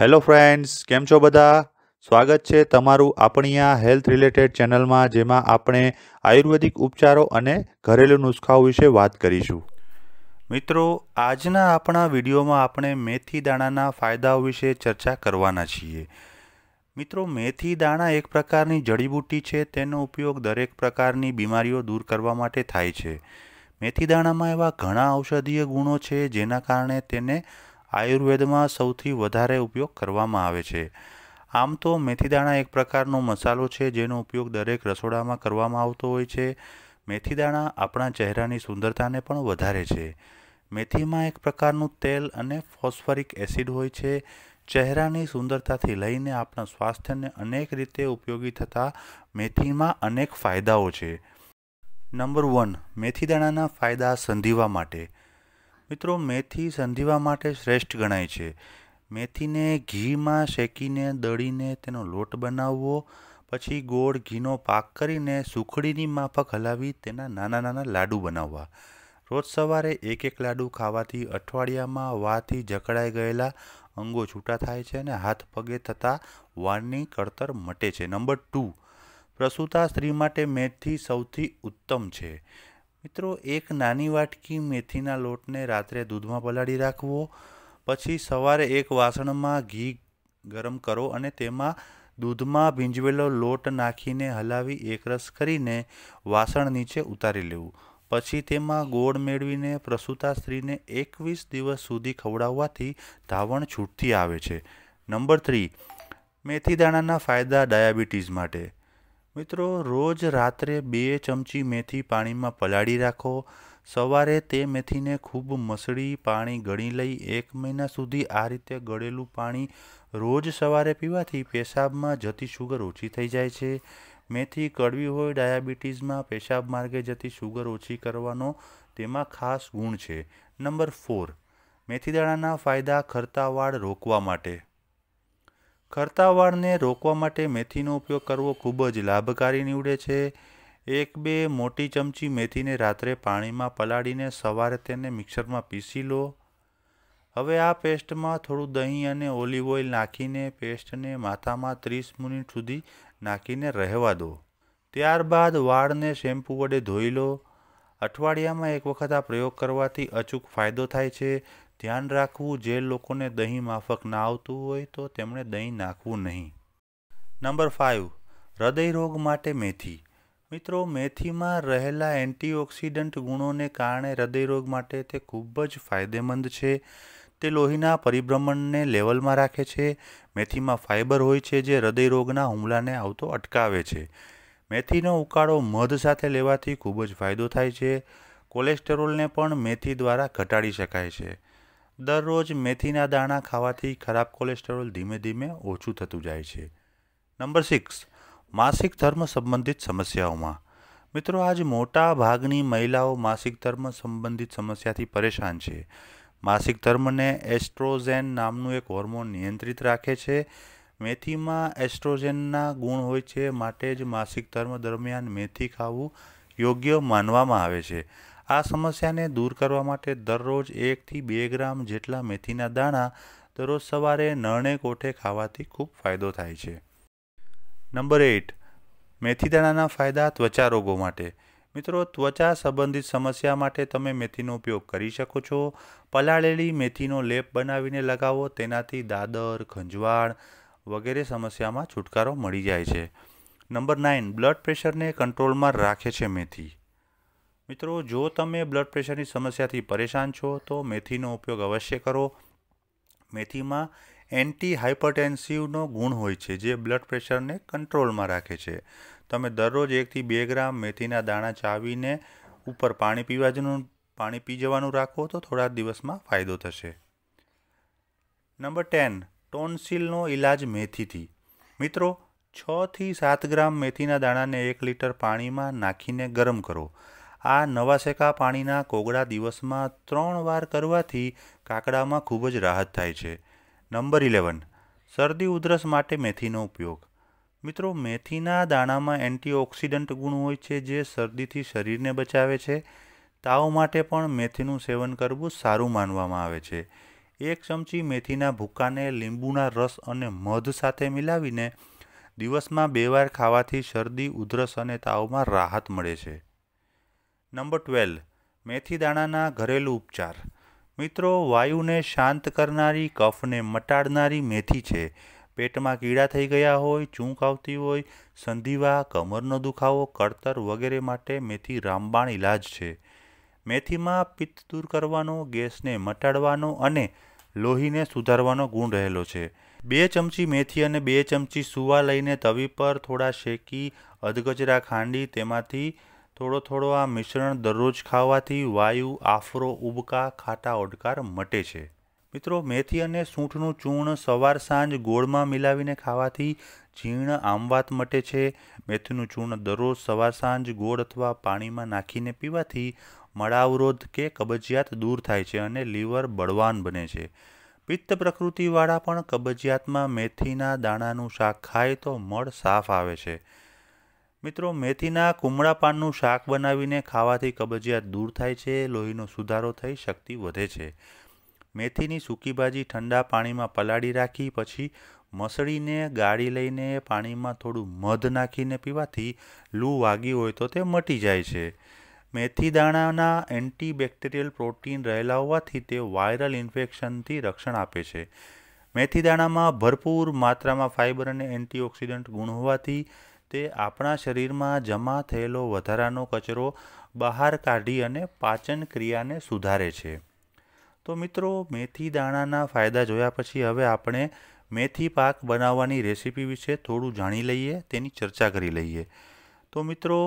hello friends કેમ છો બધા સ્વાગત છે તમારું આપણી આ હેલ્થ રિલેટેડ ચેનલમાં જેમાં આપણે આયુર્વેદિક ઉપચારો અને ઘરેલું નુસ્ખાઓ વિશે વાત કરીશું મિત્રો આજના આપણા વિડીયોમાં આપણે મેથી દાણાના ફાયદાઓ વિશે ચર્ચા કરવાના છીએ મિત્રો મેથી દાણા એક પ્રકારની જડીબુટ્ટી છે તેનો ઉપયોગ દરેક પ્રકારની બીમારીઓ દૂર કરવા માટે થાય છે મેથી દાણામાં એવા ઘણા ઔષધીય ગુણો છે જેના કારણે તેને આયુર્વેદમાં સૌથી વધારે ઉપયોગ કરવામાં આવે છે આમ તો મેથીદાણા એક પ્રકારનો મસાલો છે જેનો ઉપયોગ દરેક રસોડામાં કરવામાં આવતો હોય છે મેથીદાણા આપણા ચહેરાની સુંદરતાને પણ વધારે છે મેથીમાં એક પ્રકારનું તેલ અને ફોસ્ફરિક એસિડ હોય છે ચહેરાની સુંદરતાથી લઈને આપણા સ્વાસ્થ્યને અનેક રીતે ઉપયોગી થતા મેથીમાં અનેક ફાયદાઓ છે નંબર વન મેથીદાણાના ફાયદા સંધિવા માટે મિત્રો મેથી સંધિવા માટે શ્રેષ્ઠ ગણાય છે મેથીને ઘીમાં શેકીને દળીને તેનો લોટ બનાવવો પછી ગોળ ઘીનો પાક કરીને સુખડીની માફક હલાવી તેના નાના નાના લાડુ બનાવવા રોજ સવારે એક એક લાડુ ખાવાથી અઠવાડિયામાં વાથી જકડાઈ ગયેલા અંગો છૂટા થાય છે અને હાથ પગે થતાં વાળની કળતર મટે છે નંબર ટુ પ્રસૂતા સ્ત્રી માટે મેથી સૌથી ઉત્તમ છે મિત્રો એક નાની વાટકી મેથીના લોટને રાત્રે દૂધમાં પલાળી રાખવો પછી સવારે એક વાસણમાં ઘી ગરમ કરો અને તેમાં દૂધમાં ભીંજવેલો લોટ નાખીને હલાવી એકરસ કરીને વાસણ નીચે ઉતારી લેવું પછી તેમાં ગોળ મેળવીને પ્રસૂતા સ્ત્રીને એકવીસ દિવસ સુધી ખવડાવવાથી ધાવણ છૂટથી આવે છે નંબર થ્રી મેથી દાણાના ફાયદા ડાયાબિટીસ માટે મિત્રો રોજ રાત્રે બે ચમચી મેથી પાણીમાં પલાળી રાખો સવારે તે મેથીને ખૂબ મસળી પાણી ગળી લઈ એક મહિના સુધી આ રીતે ગળેલું પાણી રોજ સવારે પીવાથી પેશાબમાં જતી શુગર ઓછી થઈ જાય છે મેથી કડવી હોય ડાયાબિટીસમાં પેશાબ માર્ગે જતી શુગર ઓછી કરવાનો તેમાં ખાસ ગુણ છે નંબર ફોર મેથી દાણાના ફાયદા ખરતાવાળ રોકવા માટે વાળને રોકવા માટે મેથીનો ઉપયોગ કરવો ખૂબ જ લાભકારી નીવડે છે એક બે મોટી ચમચી મેથીને રાત્રે પાણીમાં પલાળીને સવારે તેને મિક્સરમાં પીસી લો હવે આ પેસ્ટમાં થોડું દહીં અને ઓલિવ ઓઇલ નાખીને પેસ્ટને માથામાં ત્રીસ મિનિટ સુધી નાખીને રહેવા દો ત્યારબાદ વાળને શેમ્પૂ વડે ધોઈ લો અઠવાડિયામાં એક વખત આ પ્રયોગ કરવાથી અચૂક ફાયદો થાય છે ધ્યાન રાખવું જે લોકોને દહીં માફક ના આવતું હોય તો તેમણે દહીં નાખવું નહીં નંબર ફાઇવ હૃદયરોગ માટે મેથી મિત્રો મેથીમાં રહેલા એન્ટીઓક્સિડન્ટ ગુણોને કારણે હૃદયરોગ માટે તે ખૂબ જ ફાયદેમંદ છે તે લોહીના પરિભ્રમણને લેવલમાં રાખે છે મેથીમાં ફાઇબર હોય છે જે હૃદયરોગના હુમલાને આવતો અટકાવે છે મેથીનો ઉકાળો મધ સાથે લેવાથી ખૂબ જ ફાયદો થાય છે કોલેસ્ટેરોલને પણ મેથી દ્વારા ઘટાડી શકાય છે દરરોજ મેથીના દાણા ખાવાથી ખરાબ કોલેસ્ટ્રોલ ધીમે ધીમે ઓછું થતું જાય છે નંબર સિક્સ માસિક ધર્મ સંબંધિત સમસ્યાઓમાં મિત્રો આજ મોટા ભાગની મહિલાઓ માસિક ધર્મ સંબંધિત સમસ્યાથી પરેશાન છે માસિક ધર્મને એસ્ટ્રોજેન નામનું એક હોર્મોન નિયંત્રિત રાખે છે મેથીમાં એસ્ટ્રોજેનના ગુણ હોય છે માટે જ માસિક ધર્મ દરમિયાન મેથી ખાવું યોગ્ય માનવામાં આવે છે આ સમસ્યાને દૂર કરવા માટે દરરોજ એકથી બે ગ્રામ જેટલા મેથીના દાણા દરરોજ સવારે નણે કોઠે ખાવાથી ખૂબ ફાયદો થાય છે નંબર એઇટ મેથી દાણાના ફાયદા ત્વચા રોગો માટે મિત્રો ત્વચા સંબંધિત સમસ્યા માટે તમે મેથીનો ઉપયોગ કરી શકો છો પલાળેલી મેથીનો લેપ બનાવીને લગાવો તેનાથી દાદર ખંજવાળ વગેરે સમસ્યામાં છુટકારો મળી જાય છે નંબર નાઇન બ્લડ પ્રેશરને કંટ્રોલમાં રાખે છે મેથી મિત્રો જો તમે બ્લડ પ્રેશરની સમસ્યાથી પરેશાન છો તો મેથીનો ઉપયોગ અવશ્ય કરો મેથીમાં એન્ટી હાઇપરટેન્સિવનો ગુણ હોય છે જે બ્લડ પ્રેશરને કંટ્રોલમાં રાખે છે તમે દરરોજ એકથી બે ગ્રામ મેથીના દાણા ચાવીને ઉપર પાણી પીવાનું પાણી પી જવાનું રાખો તો થોડા દિવસમાં ફાયદો થશે નંબર ટેન ટોન્સિલનો ઇલાજ મેથીથી મિત્રો છથી સાત ગ્રામ મેથીના દાણાને એક લીટર પાણીમાં નાખીને ગરમ કરો આ નવા શેકા પાણીના કોગળા દિવસમાં ત્રણ વાર કરવાથી કાકડામાં ખૂબ જ રાહત થાય છે નંબર ઇલેવન શરદી ઉધરસ માટે મેથીનો ઉપયોગ મિત્રો મેથીના દાણામાં એન્ટીઓક્સિડન્ટ ગુણ હોય છે જે શરદીથી શરીરને બચાવે છે તાવ માટે પણ મેથીનું સેવન કરવું સારું માનવામાં આવે છે એક ચમચી મેથીના ભૂકાને લીંબુના રસ અને મધ સાથે મિલાવીને દિવસમાં બે વાર ખાવાથી શરદી ઉધરસ અને તાવમાં રાહત મળે છે નંબર ટ્વેલ્વ મેથીદાણાના ઘરેલું ઉપચાર મિત્રો વાયુને શાંત કરનારી કફને મટાડનારી મેથી છે પેટમાં કીડા થઈ ગયા હોય ચૂંક આવતી હોય સંધિવા કમરનો દુખાવો કળતર વગેરે માટે મેથી રામબાણ ઇલાજ છે મેથીમાં પિત્ત દૂર કરવાનો ગેસને મટાડવાનો અને લોહીને સુધારવાનો ગુણ રહેલો છે બે ચમચી મેથી અને બે ચમચી સુવા લઈને તવી પર થોડા શેકી અધગજરા ખાંડી તેમાંથી થોડો થોડો આ મિશ્રણ દરરોજ ખાવાથી વાયુ આફરો ઉબકા ખાટા ઓડકાર મટે છે મિત્રો મેથી અને સૂંઠનું ચૂર્ણ સવાર સાંજ ગોળમાં મિલાવીને ખાવાથી જીર્ણ આમવાત મટે છે મેથીનું ચૂર્ણ દરરોજ સવાર સાંજ ગોળ અથવા પાણીમાં નાખીને પીવાથી મળાવરોધ કે કબજિયાત દૂર થાય છે અને લીવર બળવાન બને છે પિત્ત પ્રકૃતિવાળા પણ કબજિયાતમાં મેથીના દાણાનું શાક ખાય તો મળ સાફ આવે છે મિત્રો મેથીના કુમળા પાનનું શાક બનાવીને ખાવાથી કબજિયાત દૂર થાય છે લોહીનો સુધારો થઈ શક્તિ વધે છે મેથીની સૂકી ભાજી ઠંડા પાણીમાં પલાળી રાખી પછી મસળીને ગાળી લઈને પાણીમાં થોડું મધ નાખીને પીવાથી લૂ વાગી હોય તો તે મટી જાય છે મેથી દાણાના એન્ટીબેક્ટેરિયલ પ્રોટીન રહેલા હોવાથી તે વાયરલ ઇન્ફેક્શનથી રક્ષણ આપે છે મેથી દાણામાં ભરપૂર માત્રામાં ફાઇબર અને એન્ટીઓક્સિડન્ટ ગુણ હોવાથી તે આપણા શરીરમાં જમા થયેલો વધારાનો કચરો બહાર કાઢી અને પાચન ક્રિયાને સુધારે છે તો મિત્રો મેથી દાણાના ફાયદા જોયા પછી હવે આપણે મેથી પાક બનાવવાની રેસીપી વિશે થોડું જાણી લઈએ તેની ચર્ચા કરી લઈએ તો મિત્રો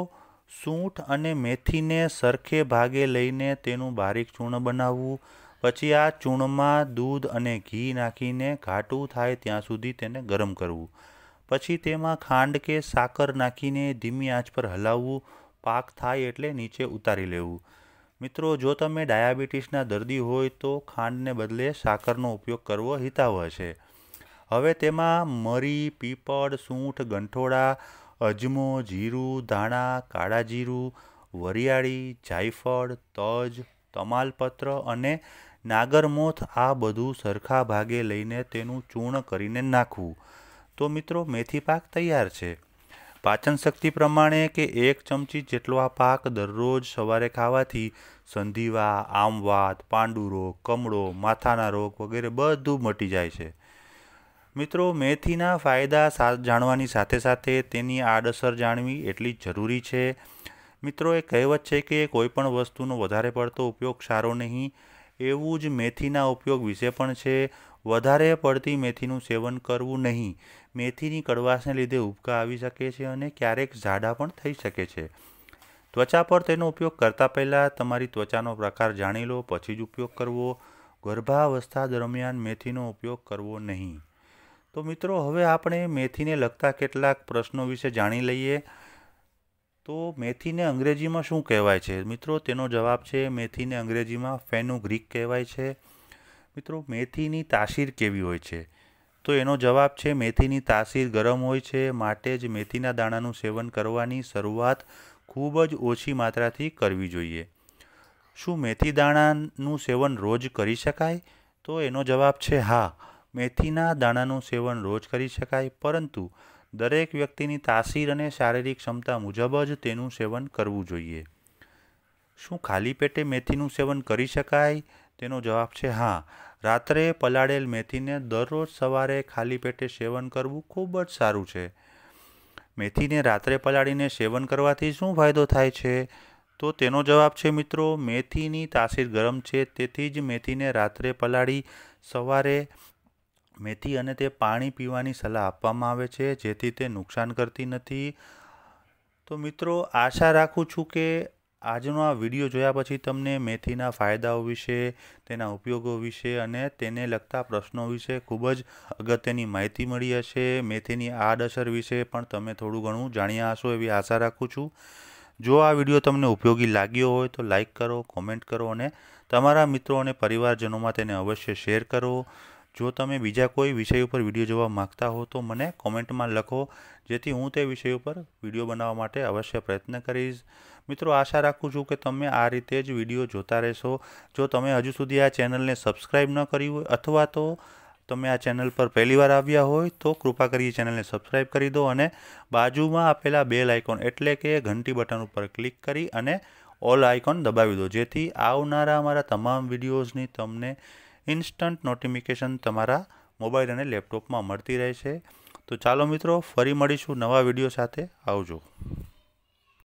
સૂંઠ અને મેથીને સરખે ભાગે લઈને તેનું બારીક ચૂર્ણ બનાવવું પછી આ ચૂર્ણમાં દૂધ અને ઘી નાખીને ઘાટું થાય ત્યાં સુધી તેને ગરમ કરવું પછી તેમાં ખાંડ કે સાકર નાખીને ધીમી આંચ પર હલાવવું પાક થાય એટલે નીચે ઉતારી લેવું મિત્રો જો તમે ડાયાબિટીસના દર્દી હોય તો ખાંડને બદલે સાકરનો ઉપયોગ કરવો હિતાવહ છે હવે તેમાં મરી પીપળ સૂંઠ ગંઠોડા અજમો જીરું ધાણા કાળા જીરું વરિયાળી જાયફળ તજ તમાલપત્ર અને નાગરમોથ આ બધું સરખા ભાગે લઈને તેનું ચૂર્ણ કરીને નાખવું તો મિત્રો મેથી પાક તૈયાર છે પાચન શક્તિ પ્રમાણે કે એક ચમચી જેટલો આ પાક દરરોજ સવારે ખાવાથી સંધિવા આમવાત પાંડુ રોગ કમળો માથાના રોગ વગેરે બધું મટી જાય છે મિત્રો મેથીના ફાયદા જાણવાની સાથે સાથે તેની આડઅસર જાણવી એટલી જરૂરી છે મિત્રો એ કહેવત છે કે કોઈપણ વસ્તુનો વધારે પડતો ઉપયોગ સારો નહીં એવું જ મેથીના ઉપયોગ વિશે પણ છે વધારે પડતી મેથીનું સેવન કરવું નહીં મેથીની કડવાશને લીધે ઉબકા આવી શકે છે અને ક્યારેક ઝાડા પણ થઈ શકે છે ત્વચા પર તેનો ઉપયોગ કરતાં પહેલાં તમારી ત્વચાનો પ્રકાર જાણી લો પછી જ ઉપયોગ કરવો ગર્ભાવસ્થા દરમિયાન મેથીનો ઉપયોગ કરવો નહીં તો મિત્રો હવે આપણે મેથીને લગતા કેટલાક પ્રશ્નો વિશે જાણી લઈએ તો મેથીને અંગ્રેજીમાં શું કહેવાય છે મિત્રો તેનો જવાબ છે મેથીને અંગ્રેજીમાં ગ્રીક કહેવાય છે મિત્રો મેથીની તાસીર કેવી હોય છે તો એનો જવાબ છે મેથીની તાસીર ગરમ હોય છે માટે જ મેથીના દાણાનું સેવન કરવાની શરૂઆત ખૂબ જ ઓછી માત્રાથી કરવી જોઈએ શું મેથી દાણાનું સેવન રોજ કરી શકાય તો એનો જવાબ છે હા મેથીના દાણાનું સેવન રોજ કરી શકાય પરંતુ દરેક વ્યક્તિની તાસીર અને શારીરિક ક્ષમતા મુજબ જ તેનું સેવન કરવું જોઈએ શું ખાલી પેટે મેથીનું સેવન કરી શકાય તેનો જવાબ છે હા રાત્રે પલાળેલ મેથીને દરરોજ સવારે ખાલી પેટે સેવન કરવું ખૂબ જ સારું છે મેથીને રાત્રે પલાળીને સેવન કરવાથી શું ફાયદો થાય છે તો તેનો જવાબ છે મિત્રો મેથીની તાસીર ગરમ છે તેથી જ મેથીને રાત્રે પલાળી સવારે મેથી અને તે પાણી પીવાની સલાહ આપવામાં આવે છે જેથી તે નુકસાન કરતી નથી તો મિત્રો આશા રાખું છું કે આજનો આ વિડીયો જોયા પછી તમને મેથીના ફાયદાઓ વિશે તેના ઉપયોગો વિશે અને તેને લગતા પ્રશ્નો વિશે ખૂબ જ અગત્યની માહિતી મળી હશે મેથીની આડઅસર વિશે પણ તમે થોડું ઘણું જાણ્યા હશો એવી આશા રાખું છું જો આ વિડીયો તમને ઉપયોગી લાગ્યો હોય તો લાઇક કરો કોમેન્ટ કરો અને તમારા મિત્રો અને પરિવારજનોમાં તેને અવશ્ય શેર કરો જો તમે બીજા કોઈ વિષય ઉપર વિડીયો જોવા માગતા હો તો મને કોમેન્ટમાં લખો જેથી હું તે વિષય ઉપર વિડીયો બનાવવા માટે અવશ્ય પ્રયત્ન કરીશ મિત્રો આશા રાખું છું કે તમે આ રીતે જ વિડીયો જોતા રહેશો જો તમે હજુ સુધી આ ચેનલને સબસ્ક્રાઈબ ન કરી હોય અથવા તો તમે આ ચેનલ પર પહેલીવાર આવ્યા હોય તો કૃપા કરી ચેનલને સબસ્ક્રાઈબ કરી દો અને બાજુમાં આપેલા બેલ આઇકોન એટલે કે ઘંટી બટન ઉપર ક્લિક કરી અને ઓલ આઇકોન દબાવી દો જેથી આવનારા અમારા તમામ વિડીયોઝની તમને ઇન્સ્ટન્ટ નોટિફિકેશન તમારા મોબાઈલ અને લેપટોપમાં મળતી રહેશે તો ચાલો મિત્રો ફરી મળીશું નવા વિડીયો સાથે આવજો